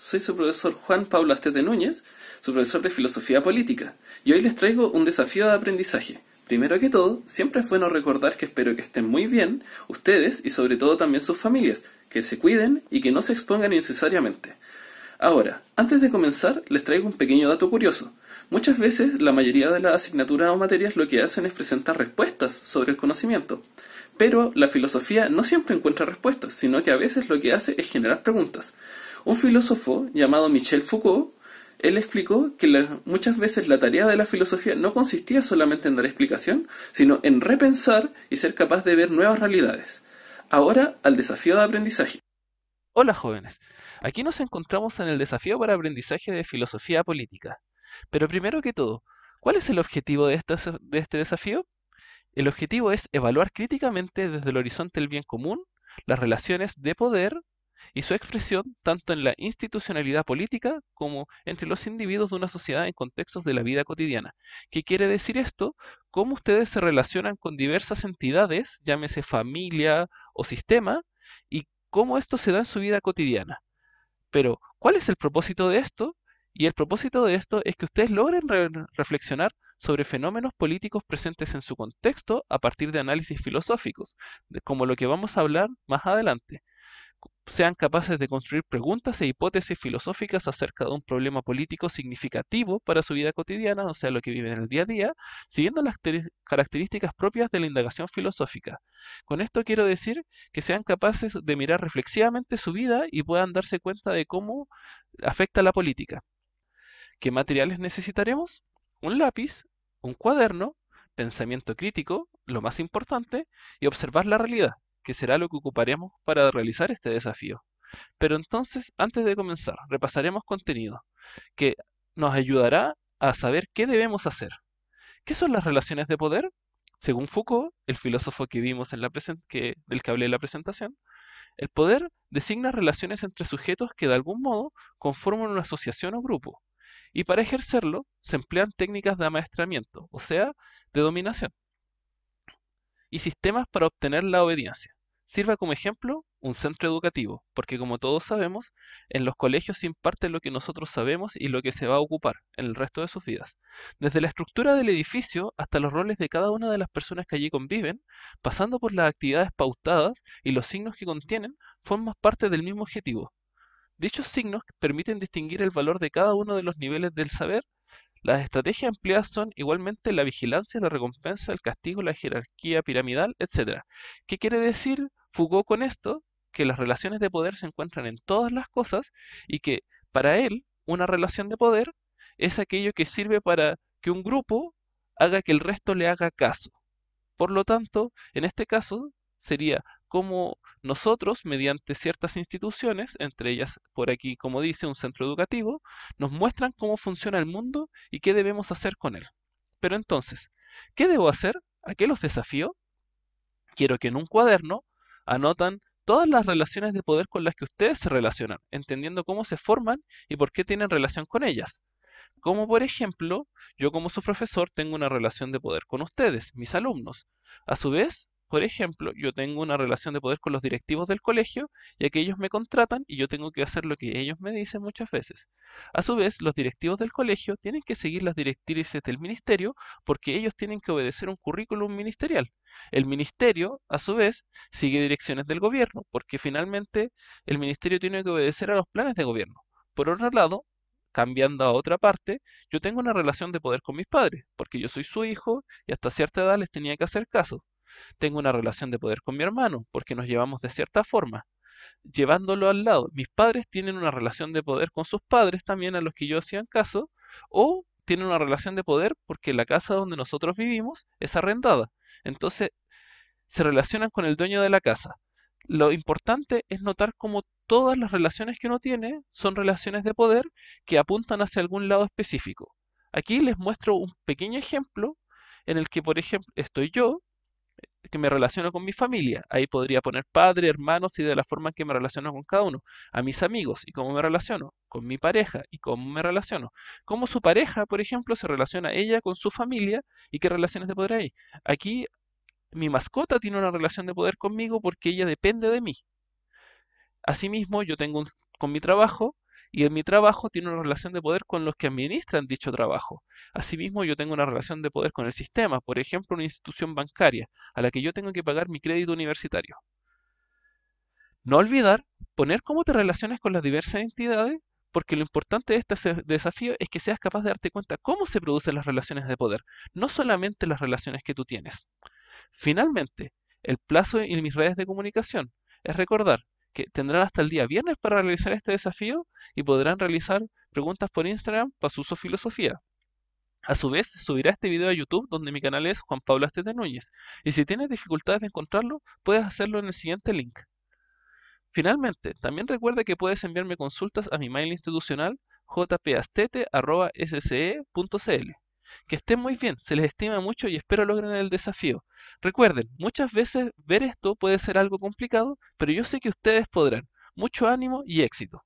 Soy su profesor Juan Pablo Astete Núñez, su profesor de Filosofía Política, y hoy les traigo un desafío de aprendizaje. Primero que todo, siempre es bueno recordar que espero que estén muy bien ustedes y sobre todo también sus familias, que se cuiden y que no se expongan innecesariamente. Ahora, antes de comenzar, les traigo un pequeño dato curioso. Muchas veces la mayoría de las asignaturas o materias lo que hacen es presentar respuestas sobre el conocimiento, pero la filosofía no siempre encuentra respuestas, sino que a veces lo que hace es generar preguntas. Un filósofo llamado Michel Foucault, él explicó que muchas veces la tarea de la filosofía no consistía solamente en dar explicación, sino en repensar y ser capaz de ver nuevas realidades. Ahora al desafío de aprendizaje. Hola jóvenes, aquí nos encontramos en el desafío para aprendizaje de filosofía política. Pero primero que todo, ¿cuál es el objetivo de este desafío? El objetivo es evaluar críticamente desde el horizonte del bien común las relaciones de poder y su expresión tanto en la institucionalidad política como entre los individuos de una sociedad en contextos de la vida cotidiana. ¿Qué quiere decir esto? Cómo ustedes se relacionan con diversas entidades, llámese familia o sistema, y cómo esto se da en su vida cotidiana. Pero, ¿cuál es el propósito de esto? Y el propósito de esto es que ustedes logren reflexionar sobre fenómenos políticos presentes en su contexto a partir de análisis filosóficos, como lo que vamos a hablar más adelante sean capaces de construir preguntas e hipótesis filosóficas acerca de un problema político significativo para su vida cotidiana, o sea, lo que viven en el día a día, siguiendo las características propias de la indagación filosófica. Con esto quiero decir que sean capaces de mirar reflexivamente su vida y puedan darse cuenta de cómo afecta la política. ¿Qué materiales necesitaremos? Un lápiz, un cuaderno, pensamiento crítico, lo más importante, y observar la realidad que será lo que ocuparemos para realizar este desafío. Pero entonces, antes de comenzar, repasaremos contenido que nos ayudará a saber qué debemos hacer. ¿Qué son las relaciones de poder? Según Foucault, el filósofo que vimos en la del que hablé en la presentación, el poder designa relaciones entre sujetos que de algún modo conforman una asociación o grupo, y para ejercerlo se emplean técnicas de amaestramiento, o sea, de dominación y sistemas para obtener la obediencia. Sirva como ejemplo un centro educativo, porque como todos sabemos, en los colegios se imparte lo que nosotros sabemos y lo que se va a ocupar en el resto de sus vidas. Desde la estructura del edificio hasta los roles de cada una de las personas que allí conviven, pasando por las actividades pautadas y los signos que contienen, forman parte del mismo objetivo. Dichos signos permiten distinguir el valor de cada uno de los niveles del saber las estrategias empleadas son igualmente la vigilancia, la recompensa, el castigo, la jerarquía piramidal, etc. ¿Qué quiere decir Foucault con esto? Que las relaciones de poder se encuentran en todas las cosas y que para él una relación de poder es aquello que sirve para que un grupo haga que el resto le haga caso. Por lo tanto, en este caso, sería cómo nosotros, mediante ciertas instituciones, entre ellas por aquí, como dice, un centro educativo, nos muestran cómo funciona el mundo y qué debemos hacer con él. Pero entonces, ¿qué debo hacer? ¿A qué los desafío? Quiero que en un cuaderno anotan todas las relaciones de poder con las que ustedes se relacionan, entendiendo cómo se forman y por qué tienen relación con ellas. Como por ejemplo, yo como su profesor tengo una relación de poder con ustedes, mis alumnos. A su vez, por ejemplo, yo tengo una relación de poder con los directivos del colegio, ya que ellos me contratan y yo tengo que hacer lo que ellos me dicen muchas veces. A su vez, los directivos del colegio tienen que seguir las directrices del ministerio porque ellos tienen que obedecer un currículum ministerial. El ministerio, a su vez, sigue direcciones del gobierno, porque finalmente el ministerio tiene que obedecer a los planes de gobierno. Por otro lado, cambiando a otra parte, yo tengo una relación de poder con mis padres, porque yo soy su hijo y hasta cierta edad les tenía que hacer caso tengo una relación de poder con mi hermano, porque nos llevamos de cierta forma, llevándolo al lado. Mis padres tienen una relación de poder con sus padres también a los que yo hacía caso, o tienen una relación de poder porque la casa donde nosotros vivimos es arrendada. Entonces, se relacionan con el dueño de la casa. Lo importante es notar cómo todas las relaciones que uno tiene son relaciones de poder que apuntan hacia algún lado específico. Aquí les muestro un pequeño ejemplo en el que, por ejemplo, estoy yo que me relaciono con mi familia. Ahí podría poner padre, hermanos y de la forma en que me relaciono con cada uno. A mis amigos y cómo me relaciono. Con mi pareja y cómo me relaciono. Cómo su pareja, por ejemplo, se relaciona ella con su familia y qué relaciones de poder hay. Aquí mi mascota tiene una relación de poder conmigo porque ella depende de mí. Asimismo, yo tengo con mi trabajo y en mi trabajo tiene una relación de poder con los que administran dicho trabajo. Asimismo, yo tengo una relación de poder con el sistema, por ejemplo, una institución bancaria a la que yo tengo que pagar mi crédito universitario. No olvidar poner cómo te relacionas con las diversas entidades, porque lo importante de este desafío es que seas capaz de darte cuenta cómo se producen las relaciones de poder, no solamente las relaciones que tú tienes. Finalmente, el plazo en mis redes de comunicación es recordar que tendrán hasta el día viernes para realizar este desafío y podrán realizar preguntas por Instagram para su uso filosofía. A su vez, subirá este video a YouTube donde mi canal es Juan Pablo Astete Núñez, y si tienes dificultades de encontrarlo, puedes hacerlo en el siguiente link. Finalmente, también recuerda que puedes enviarme consultas a mi mail institucional jpastete.sce.cl. Que estén muy bien, se les estima mucho y espero logren el desafío. Recuerden, muchas veces ver esto puede ser algo complicado, pero yo sé que ustedes podrán. Mucho ánimo y éxito.